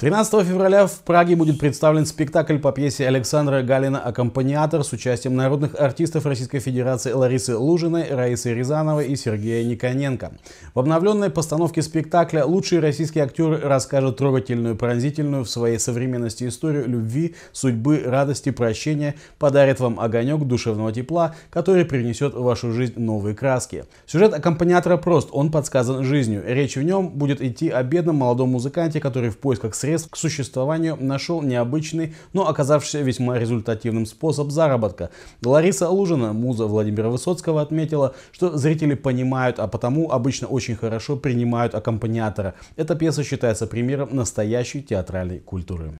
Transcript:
13 февраля в Праге будет представлен спектакль по пьесе Александра Галина «Аккомпаниатор» с участием народных артистов Российской Федерации Ларисы Лужиной, Раисы Рязановой и Сергея Никоненко. В обновленной постановке спектакля лучшие российские актеры расскажут трогательную, пронзительную в своей современности историю любви, судьбы, радости, прощения, подарит вам огонек душевного тепла, который принесет в вашу жизнь новые краски. Сюжет «Аккомпаниатора» прост, он подсказан жизнью. Речь в нем будет идти о бедном молодом музыканте, который в поисках средств средств к существованию нашел необычный, но оказавшийся весьма результативным способ заработка. Лариса Лужина, муза Владимира Высоцкого, отметила, что зрители понимают, а потому обычно очень хорошо принимают аккомпаниатора. Эта пьеса считается примером настоящей театральной культуры.